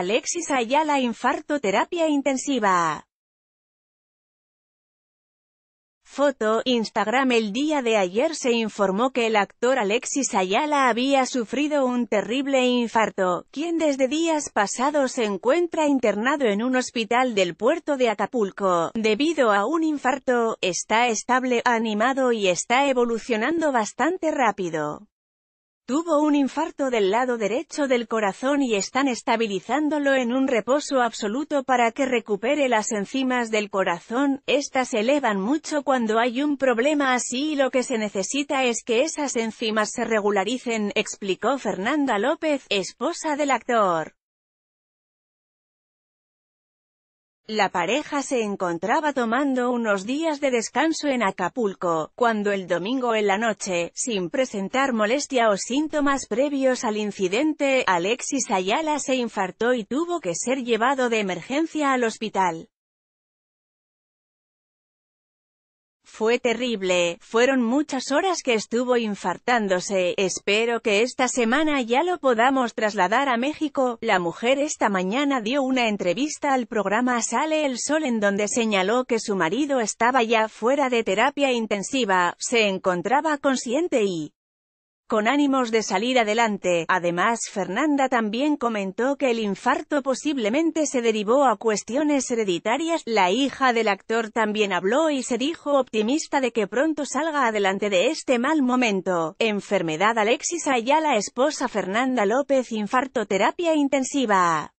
Alexis Ayala Infarto Terapia Intensiva Foto, Instagram El día de ayer se informó que el actor Alexis Ayala había sufrido un terrible infarto, quien desde días pasados se encuentra internado en un hospital del puerto de Acapulco. Debido a un infarto, está estable, animado y está evolucionando bastante rápido. Tuvo un infarto del lado derecho del corazón y están estabilizándolo en un reposo absoluto para que recupere las enzimas del corazón, estas elevan mucho cuando hay un problema así y lo que se necesita es que esas enzimas se regularicen, explicó Fernanda López, esposa del actor. La pareja se encontraba tomando unos días de descanso en Acapulco, cuando el domingo en la noche, sin presentar molestia o síntomas previos al incidente, Alexis Ayala se infartó y tuvo que ser llevado de emergencia al hospital. Fue terrible, fueron muchas horas que estuvo infartándose, espero que esta semana ya lo podamos trasladar a México. La mujer esta mañana dio una entrevista al programa Sale el Sol en donde señaló que su marido estaba ya fuera de terapia intensiva, se encontraba consciente y con ánimos de salir adelante. Además, Fernanda también comentó que el infarto posiblemente se derivó a cuestiones hereditarias. La hija del actor también habló y se dijo optimista de que pronto salga adelante de este mal momento. Enfermedad Alexis Ayala esposa Fernanda López infarto terapia intensiva.